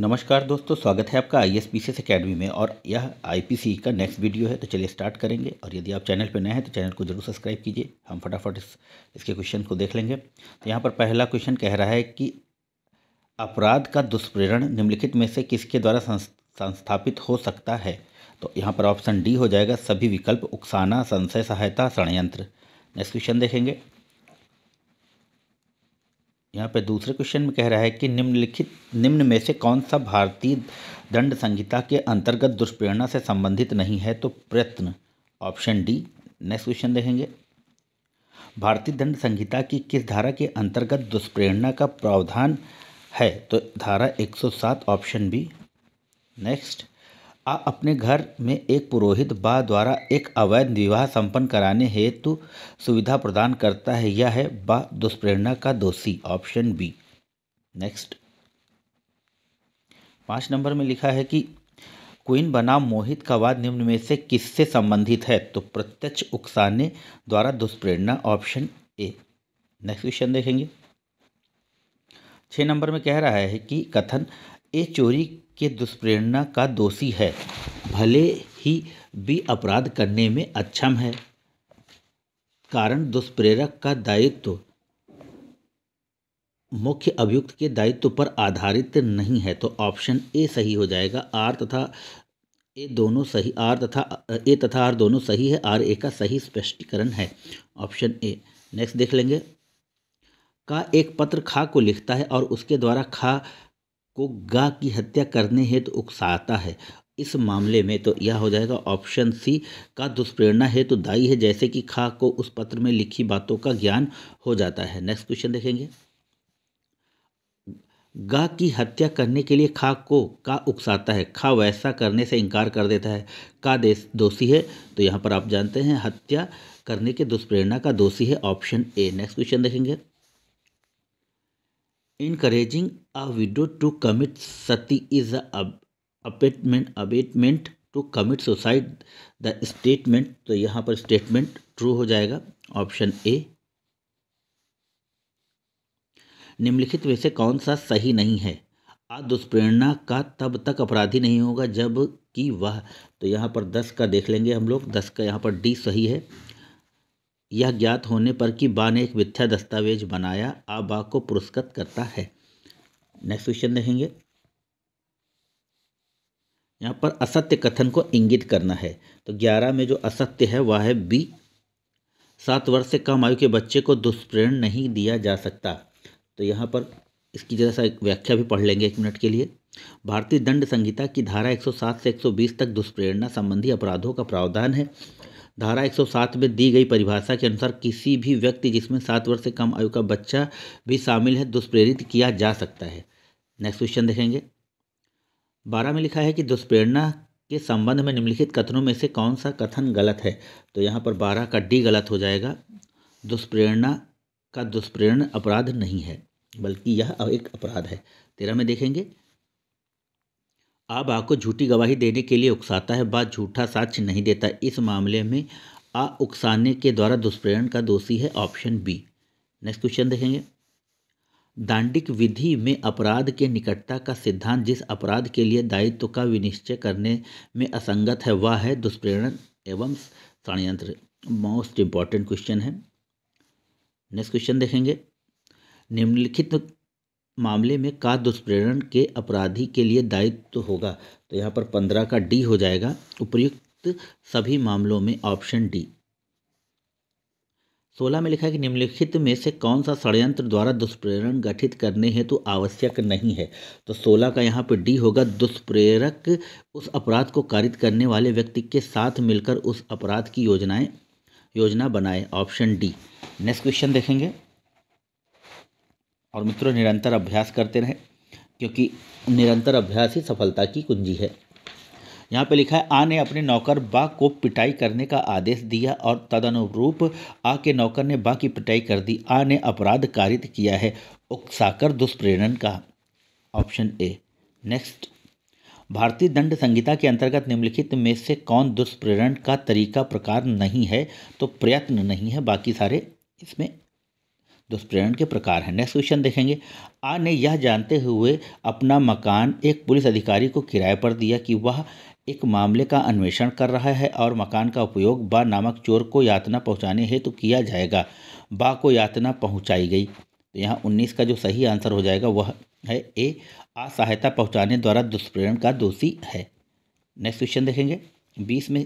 नमस्कार दोस्तों स्वागत है आपका आई एस पी में और यह आई का नेक्स्ट वीडियो है तो चलिए स्टार्ट करेंगे और यदि आप चैनल पर नए हैं तो चैनल को जरूर सब्सक्राइब कीजिए हम फटाफट इस इसके क्वेश्चन को देख लेंगे तो यहाँ पर पहला क्वेश्चन कह रहा है कि अपराध का दुष्प्रेरण निम्नलिखित में से किसके द्वारा संस्थापित हो सकता है तो यहाँ पर ऑप्शन डी हो जाएगा सभी विकल्प उकसाना संशय सहायता षडयंत्र नेक्स्ट क्वेश्चन देखेंगे यहाँ पे दूसरे क्वेश्चन में कह रहा है कि निम्नलिखित निम्न में से कौन सा भारतीय दंड संहिता के अंतर्गत दुष्प्रेरणा से संबंधित नहीं है तो प्रयत्न ऑप्शन डी नेक्स्ट क्वेश्चन देखेंगे भारतीय दंड संहिता की किस धारा के अंतर्गत दुष्प्रेरणा का प्रावधान है तो धारा 107 ऑप्शन बी नेक्स्ट आप अपने घर में एक पुरोहित बा द्वारा एक अवैध विवाह संपन्न कराने हेतु सुविधा प्रदान करता है यह है बा दुष्प्रेरणा का दोषी ऑप्शन बी नेक्स्ट पांच नंबर में लिखा है कि क्वीन बनाम मोहित का वाद निम्न में से किससे संबंधित है तो प्रत्यक्ष उकसाने द्वारा दुष्प्रेरणा ऑप्शन ए नेक्स्ट क्वेश्चन देखेंगे छः नंबर में कह रहा है कि कथन ए चोरी के दुष्प्रेरणा का दोषी है भले ही भी अपराध करने में अक्षम है कारण दुष्प्रेरक का दायित्व मुख्य अभियुक्त के दायित्व पर आधारित नहीं है तो ऑप्शन ए सही हो जाएगा आर तथा ए दोनों सही आर तथा ए तथा आर दोनों सही है आर ए का सही स्पष्टीकरण है ऑप्शन ए नेक्स्ट देख लेंगे का एक पत्र खा को लिखता है और उसके द्वारा खा को गा की हत्या करने हेतु तो उकसाता है इस मामले में तो यह हो जाएगा ऑप्शन सी का दुष्प्रेरणा हेतु तो दाई है जैसे कि खा को उस पत्र में लिखी बातों का ज्ञान हो जाता है नेक्स्ट क्वेश्चन देखेंगे गा की हत्या करने के लिए खा को का उकसाता है खा वैसा करने से इनकार कर देता है का दोषी है तो यहाँ पर आप जानते हैं हत्या करने के दुष्प्रेरणा का दोषी है ऑप्शन ए नेक्स्ट क्वेश्चन देखेंगे encouraging a widow to commit sati is a abatement abatement to commit suicide the statement तो यहाँ पर स्टेटमेंट ट्रू हो जाएगा ऑप्शन ए निम्नलिखित में से कौन सा सही नहीं है आ दुष्प्रेरणा का तब तक अपराधी नहीं होगा जब कि वह तो यहाँ पर दस का देख लेंगे हम लोग दस का यहाँ पर डी सही है यह ज्ञात होने पर कि बा ने एक मिथ्या दस्तावेज बनाया आ बा को पुरस्कृत करता है नेक्स्ट क्वेश्चन देखेंगे यहाँ पर असत्य कथन को इंगित करना है तो ग्यारह में जो असत्य है वह है बी सात वर्ष से कम आयु के बच्चे को दुष्प्रेरण नहीं दिया जा सकता तो यहाँ पर इसकी जरा सा व्याख्या भी पढ़ लेंगे एक मिनट के लिए भारतीय दंड संहिता की धारा 107 से 120 तक दुष्प्रेरणा संबंधी अपराधों का प्रावधान है धारा 107 में दी गई परिभाषा के अनुसार किसी भी व्यक्ति जिसमें सात वर्ष से कम आयु का बच्चा भी शामिल है दुष्प्रेरित किया जा सकता है नेक्स्ट क्वेश्चन देखेंगे बारह में लिखा है कि दुष्प्रेरणा के संबंध में निम्नलिखित कथनों में से कौन सा कथन गलत है तो यहाँ पर बारह का डी गलत हो जाएगा दुष्प्रेरणा का दुष्प्रेरण अपराध नहीं है बल्कि यह एक अपराध है तेरह में देखेंगे आप आ को झूठी गवाही देने के लिए उकसाता है बा झूठा साक्ष नहीं देता इस मामले में आ उकसाने के द्वारा दुष्प्रेरण का दोषी है ऑप्शन बी नेक्स्ट क्वेश्चन देखेंगे दांडिक विधि में अपराध के निकटता का सिद्धांत जिस अपराध के लिए दायित्व का विनिश्चय करने में असंगत है वह है दुष्प्रेरण एवं षडयंत्र मोस्ट इम्पॉर्टेंट क्वेश्चन है नेक्स्ट क्वेश्चन देखेंगे निम्नलिखित मामले में का दुष्प्रेरण के अपराधी के लिए दायित्व तो होगा तो यहाँ पर पंद्रह का डी हो जाएगा उपयुक्त सभी मामलों में ऑप्शन डी सोलह में लिखा है कि निम्नलिखित में से कौन सा षडयंत्र द्वारा दुष्प्रेरण गठित करने हेतु तो आवश्यक नहीं है तो सोलह का यहाँ पर डी होगा दुष्प्रेरक उस अपराध को कारित करने वाले व्यक्ति के साथ मिलकर उस अपराध की योजनाएं योजना बनाए ऑप्शन डी नेक्स्ट क्वेश्चन देखेंगे और मित्रों निरंतर अभ्यास करते रहें क्योंकि निरंतर अभ्यास ही सफलता की कुंजी है यहाँ पे लिखा है आ ने अपने नौकर बा को पिटाई करने का आदेश दिया और तदनुरूप आ के नौकर ने बा की पिटाई कर दी आ ने अपराध कारित किया है उकसाकर दुष्प्रेरण का ऑप्शन ए नेक्स्ट भारतीय दंड संहिता के अंतर्गत निम्नलिखित में से कौन दुष्प्रेरण का तरीका प्रकार नहीं है तो प्रयत्न नहीं है बाकी सारे इसमें दुष्प्रेरण तो के प्रकार हैं नेक्स्ट क्वेश्चन देखेंगे आ ने यह जानते हुए अपना मकान एक पुलिस अधिकारी को किराए पर दिया कि वह एक मामले का अन्वेषण कर रहा है और मकान का उपयोग बा नामक चोर को यातना पहुंचाने हेतु तो किया जाएगा बा को यातना पहुंचाई गई तो यहाँ उन्नीस का जो सही आंसर हो जाएगा वह है ए आ सहायता पहुँचाने द्वारा दुष्प्रेरण का दोषी है नेक्स्ट क्वेश्चन देखेंगे बीस में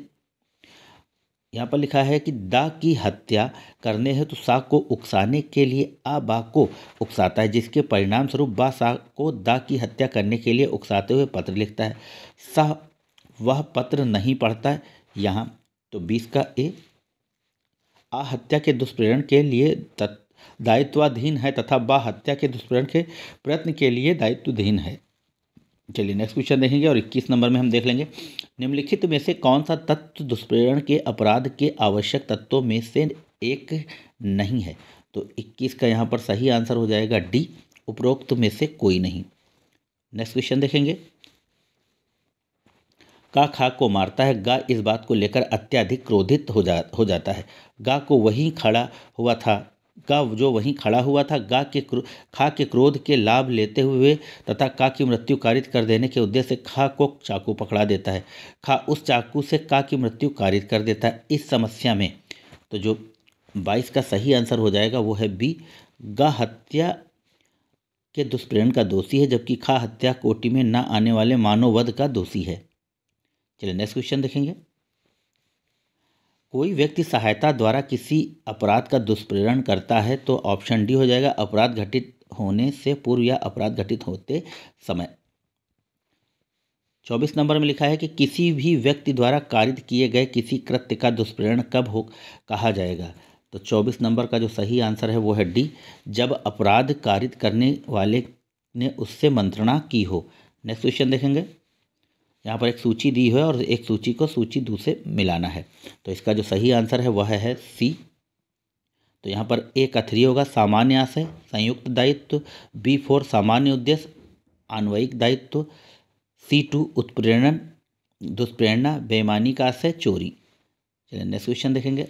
यहाँ पर लिखा है कि दा की हत्या करने है तो सा को उकसाने के लिए आ बा को उकसाता है जिसके परिणाम स्वरूप बा सा को दा की हत्या करने के लिए उकसाते हुए पत्र लिखता है सा वह पत्र नहीं पढ़ता है यहाँ तो बीस का ए आ हत्या के दुष्प्रेरण के लिए दायित्वाधीन है तथा बा हत्या के दुष्प्रेरण के प्रयत्न के लिए दायित्वधीन है चलिए नेक्स्ट क्वेश्चन देखेंगे और 21 नंबर में हम देख लेंगे निम्नलिखित में से कौन सा तत्व दुष्प्रेरण के अपराध के आवश्यक तत्वों में से एक नहीं है तो 21 का यहाँ पर सही आंसर हो जाएगा डी उपरोक्त में से कोई नहीं नेक्स्ट क्वेश्चन देखेंगे का खा को मारता है गा इस बात को लेकर अत्याधिक क्रोधित हो जा हो जाता है गा को वहीं खड़ा हुआ था का जो वहीं खड़ा हुआ था गा के खा के क्रोध के लाभ लेते हुए तथा का की मृत्यु कारित कर देने के उद्देश्य से खा को चाकू पकड़ा देता है खा उस चाकू से का की मृत्यु कारित कर देता है इस समस्या में तो जो बाईस का सही आंसर हो जाएगा वो है बी गा हत्या के दुष्प्रेरण का दोषी है जबकि खा हत्या कोटि में न आने वाले मानववध का दोषी है चलिए नेक्स्ट क्वेश्चन देखेंगे कोई व्यक्ति सहायता द्वारा किसी अपराध का दुष्प्रेरण करता है तो ऑप्शन डी हो जाएगा अपराध घटित होने से पूर्व या अपराध घटित होते समय चौबीस नंबर में लिखा है कि किसी भी व्यक्ति द्वारा कारित किए गए किसी कृत्य का दुष्प्रेरण कब हो कहा जाएगा तो चौबीस नंबर का जो सही आंसर है वो है डी जब अपराध कारित करने वाले ने उससे मंत्रणा की हो नेक्स्ट क्वेश्चन देखेंगे यहाँ पर एक सूची दी है और एक सूची को सूची से मिलाना है तो इसका जो सही आंसर है वह है सी तो यहाँ पर ए का थ्री होगा सामान्य आशय संयुक्त दायित्व बी फोर सामान्य उद्देश्य आनवयिक दायित्व सी टू उत्प्रेरण दुष्प्रेरणा बेमानी का आशय चोरी चलिए नेक्स्ट क्वेश्चन देखेंगे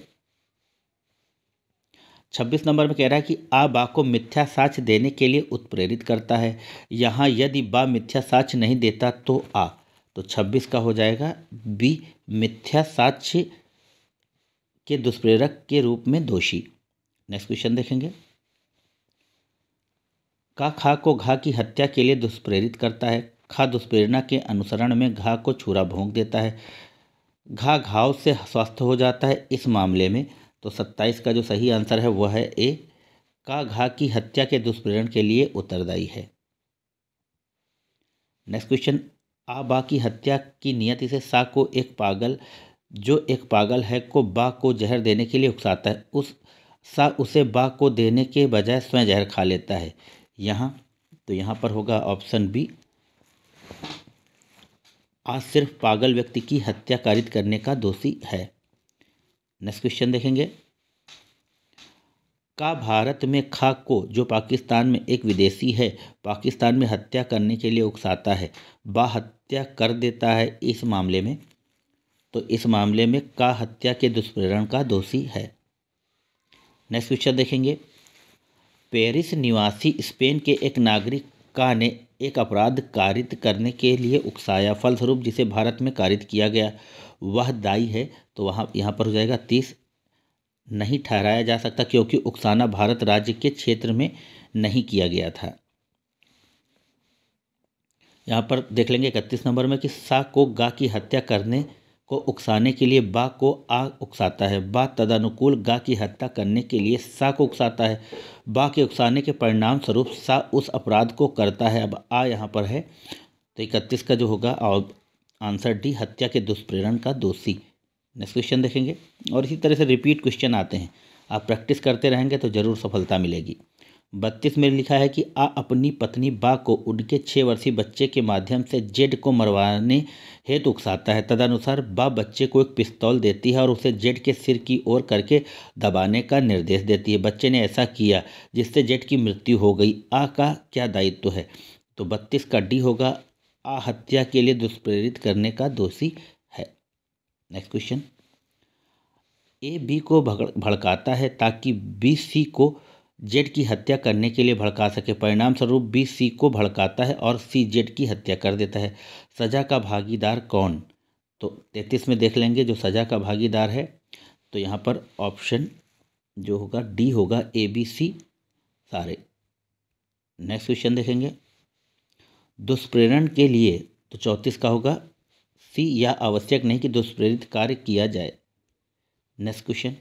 छब्बीस नंबर में कह रहा है कि आ बा को मिथ्या साक्ष देने के लिए उत्प्रेरित करता है यहाँ यदि बा मिथ्या साक्ष नहीं देता तो आ तो छब्बीस का हो जाएगा बी मिथ्या साक्ष्य के दुष्प्रेरक के रूप में दोषी नेक्स्ट क्वेश्चन देखेंगे का खा को घा की हत्या के लिए दुष्प्रेरित करता है खा दुष्प्रेरणा के अनुसरण में घा को छुरा भोंक देता है घा घाव से स्वस्थ हो जाता है इस मामले में तो सत्ताईस का जो सही आंसर है वह है ए का घा की हत्या के दुष्प्रेरण के लिए उत्तरदायी है नेक्स्ट क्वेश्चन आबा की हत्या की नियति से सा को एक पागल जो एक पागल है को बा को जहर देने के लिए उकसाता है उस सा उसे बा को देने के बजाय स्वयं जहर खा लेता है यहाँ तो यहाँ पर होगा ऑप्शन बी आज सिर्फ पागल व्यक्ति की हत्या कारित करने का दोषी है नेक्स्ट क्वेश्चन देखेंगे का भारत में खा को जो पाकिस्तान में एक विदेशी है पाकिस्तान में हत्या करने के लिए उकसाता है बा हत्या कर देता है इस मामले में तो इस मामले में का हत्या के दुष्प्रेरण का दोषी है नेक्स्ट क्वेश्चन देखेंगे पेरिस निवासी स्पेन के एक नागरिक का ने एक अपराध कारित करने के लिए उकसाया फलस्वरूप जिसे भारत में कारित किया गया वह दाई है तो वहाँ यहाँ पर हो जाएगा तीस नहीं ठहराया जा सकता क्योंकि उकसाना भारत राज्य के क्षेत्र में नहीं किया गया था यहाँ पर देख लेंगे इकतीस नंबर में कि सा को गा की हत्या करने को उकसाने के लिए बा को आ उकसाता है बा तदानुकूल गा की हत्या करने के लिए सा को उकसाता है बा के उकसाने के परिणाम स्वरूप सा उस अपराध को करता है अब आ यहाँ पर है तो इकतीस का जो होगा और आंसर डी हत्या के दुष्प्रेरण का दोषी नेक्स्ट क्वेश्चन देखेंगे और इसी तरह से रिपीट क्वेश्चन आते हैं आप प्रैक्टिस करते रहेंगे तो ज़रूर सफलता मिलेगी बत्तीस में लिखा है कि आ अपनी पत्नी बा को उनके छः वर्षीय बच्चे के माध्यम से जेड को मरवाने हेतु उकसाता है तदनुसार बा बच्चे को एक पिस्तौल देती है और उसे जेड के सिर की ओर करके दबाने का निर्देश देती है बच्चे ने ऐसा किया जिससे जेड की मृत्यु हो गई आ का क्या दायित्व तो है तो बत्तीस का डी होगा आ हत्या के लिए दुष्प्रेरित करने का दोषी है नेक्स्ट क्वेश्चन ए बी को भड़काता है ताकि बी सी को जेड की हत्या करने के लिए भड़का सके परिणाम स्वरूप बी सी को भड़काता है और सी जेड की हत्या कर देता है सजा का भागीदार कौन तो तैतीस में देख लेंगे जो सजा का भागीदार है तो यहाँ पर ऑप्शन जो होगा डी होगा ए बी सी सारे नेक्स्ट क्वेश्चन देखेंगे दुष्प्रेरण के लिए तो चौंतीस का होगा सी या आवश्यक नहीं कि दुष्प्रेरित कार्य किया जाए नेक्स्ट क्वेश्चन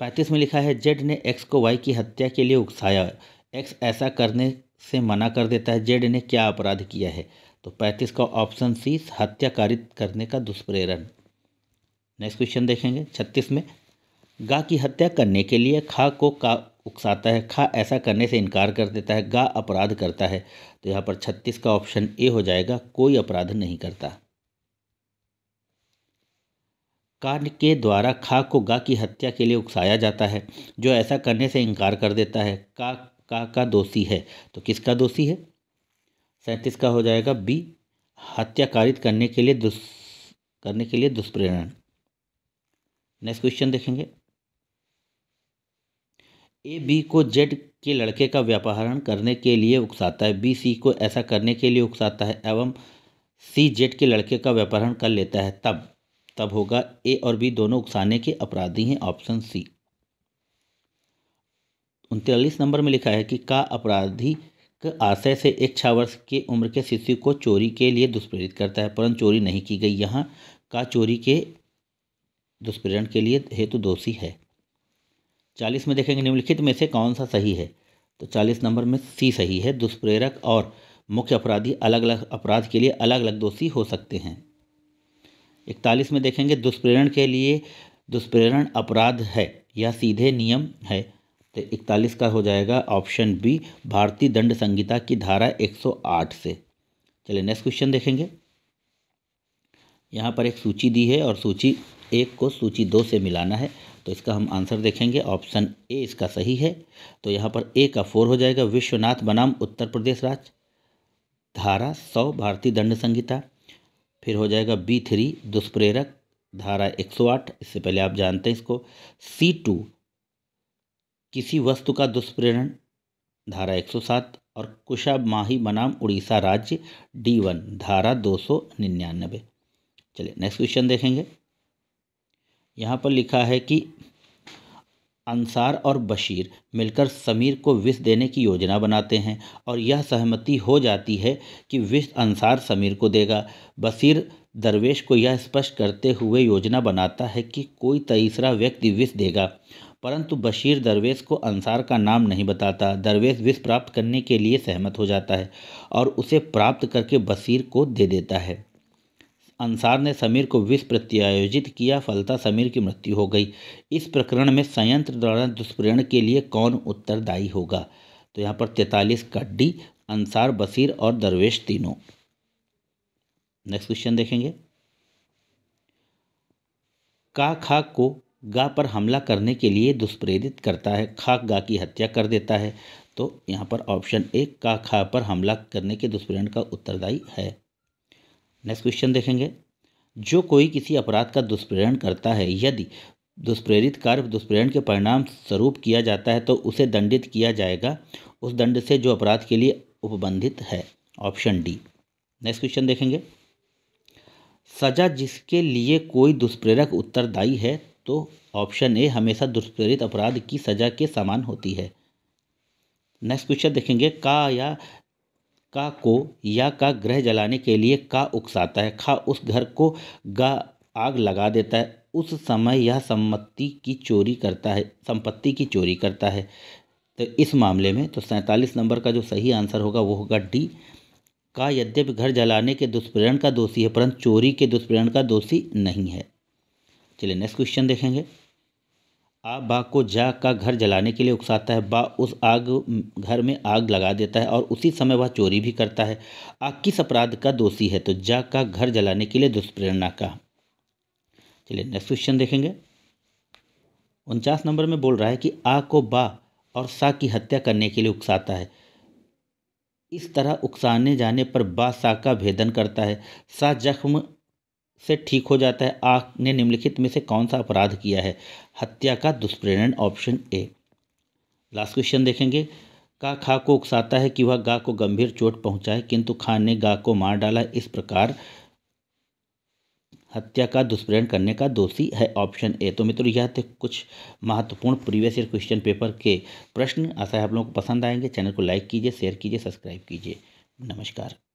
पैंतीस में लिखा है जेड ने एक्स को वाई की हत्या के लिए उकसाया एक्स ऐसा करने से मना कर देता है जेड ने क्या अपराध किया है तो पैंतीस का ऑप्शन सी हत्याकारित करने का दुष्प्रेरण नेक्स्ट क्वेश्चन देखेंगे छत्तीस में गा की हत्या करने के लिए खा को का उकसाता है खा ऐसा करने से इनकार कर देता है गा अपराध करता है तो यहाँ पर छत्तीस का ऑप्शन ए हो जाएगा कोई अपराध नहीं करता कार्न के द्वारा खा को गा की हत्या के लिए उकसाया जाता है जो ऐसा करने से इनकार कर देता है का का का दोषी है तो किसका दोषी है सैंतीस का हो जाएगा बी हत्याकारित करने के लिए दुष् करने के लिए दुष्प्रेरण नेक्स्ट क्वेश्चन देखेंगे ए बी को जेड के लड़के का व्यापारण करने के लिए उकसाता है बी सी को ऐसा करने के लिए उकसाता है एवं सी जेड के लड़के का व्यापारण कर लेता है तब तब होगा ए और बी दोनों उकसाने के अपराधी हैं ऑप्शन सी उनतालीस नंबर में लिखा है कि का अपराधी आशय से एक छः वर्ष की उम्र के शिशु को चोरी के लिए दुष्प्रेरित करता है परंतु चोरी नहीं की गई यहाँ का चोरी के दुष्प्रेरण के लिए हेतु दोषी है चालीस में देखेंगे निम्नलिखित में से कौन सा सही है तो चालीस नंबर में सी सही है दुष्प्रेरक और मुख्य अपराधी अलग अलग अपराध के लिए अलग अलग दोषी हो सकते हैं इकतालीस में देखेंगे दुष्प्रेरण के लिए दुष्प्रेरण अपराध है या सीधे नियम है तो इकतालीस का हो जाएगा ऑप्शन बी भारतीय दंड संहिता की धारा 108 से चलिए नेक्स्ट क्वेश्चन देखेंगे यहाँ पर एक सूची दी है और सूची एक को सूची दो से मिलाना है तो इसका हम आंसर देखेंगे ऑप्शन ए इसका सही है तो यहाँ पर ए का फोर हो जाएगा विश्वनाथ बनाम उत्तर प्रदेश राज्य धारा सौ भारतीय दंड संहिता फिर हो जाएगा बी थ्री दुष्प्रेरक धारा एक सौ आठ इससे पहले आप जानते हैं इसको सी टू किसी वस्तु का दुष्प्रेरण धारा एक सौ सात और कुशा माही बनाम उड़ीसा राज्य डी वन धारा दो सौ निन्यानबे चलिए नेक्स्ट क्वेश्चन देखेंगे यहाँ पर लिखा है कि अंसार और बशीर मिलकर समीर को विष देने की योजना बनाते हैं और यह सहमति हो जाती है कि विष अंसार समीर को देगा बशीर दरवेश को यह स्पष्ट करते हुए योजना बनाता है कि कोई तीसरा व्यक्ति विष देगा परंतु बशीर दरवेश को अंसार का नाम नहीं बताता दरवेश विष प्राप्त करने के लिए सहमत हो जाता है और उसे प्राप्त करके बशीर को दे देता है अंसार ने समीर को विष प्रत्यायोजित किया फलता समीर की मृत्यु हो गई इस प्रकरण में संयंत्र द्वारा दुष्प्रेरण के लिए कौन उत्तरदायी होगा तो यहाँ पर तैतालीस कड्डी अंसार बसीर और दरवेश तीनों नेक्स्ट क्वेश्चन देखेंगे का खा को गा पर हमला करने के लिए दुष्प्रेरित करता है खा गा की हत्या कर देता है तो यहाँ पर ऑप्शन ए का खा पर हमला करने के दुष्प्रेरण का उत्तरदायी है नेक्स्ट क्वेश्चन देखेंगे जो कोई किसी अपराध का दुष्प्रेरण करता है यदि दुष्प्रेरित कार्य दुष्प्रेरण के परिणाम स्वरूप किया जाता है तो उसे दंडित किया जाएगा उस दंड से जो अपराध के लिए उपबंधित है ऑप्शन डी नेक्स्ट क्वेश्चन देखेंगे सजा जिसके लिए कोई दुष्प्रेरक उत्तरदायी है तो ऑप्शन ए हमेशा दुष्प्रेरित अपराध की सजा के समान होती है नेक्स्ट क्वेश्चन देखेंगे का या का को या का ग्रह जलाने के लिए का उकसाता है खा उस घर को गा आग लगा देता है उस समय यह सम्मति की चोरी करता है संपत्ति की चोरी करता है तो इस मामले में तो सैंतालीस नंबर का जो सही आंसर होगा वो होगा डी का यद्यपि घर जलाने के दुष्प्रेरण का दोषी है परंतु चोरी के दुष्प्रेरण का दोषी नहीं है चलिए नेक्स्ट क्वेश्चन देखेंगे आ बा को जा का घर जलाने के लिए उकसाता है बा उस आग घर में आग लगा देता है और उसी समय वह चोरी भी करता है आ किस अपराध का दोषी है तो जा का घर जलाने के लिए दुष्प्रेरणा का चलिए नेक्स्ट क्वेश्चन देखेंगे उनचास नंबर में बोल रहा है कि आ को बा और सा की हत्या करने के लिए उकसाता है इस तरह उकसाने जाने पर बा सा का भेदन करता है सा जख्म से ठीक हो जाता है आख ने निम्नलिखित में से कौन सा अपराध किया है हत्या का दुष्प्रेरण ऑप्शन ए लास्ट क्वेश्चन देखेंगे का खा को उकसाता है कि वह गा को गंभीर चोट पहुंचाए किंतु खान ने गा को मार डाला इस प्रकार हत्या का दुष्प्रेरण करने का दोषी है ऑप्शन ए तो मित्रों यह थे कुछ महत्वपूर्ण प्रीवियस ईयर क्वेश्चन पेपर के प्रश्न आशा है आप लोगों को पसंद आएंगे चैनल को लाइक कीजिए शेयर कीजिए सब्सक्राइब कीजिए नमस्कार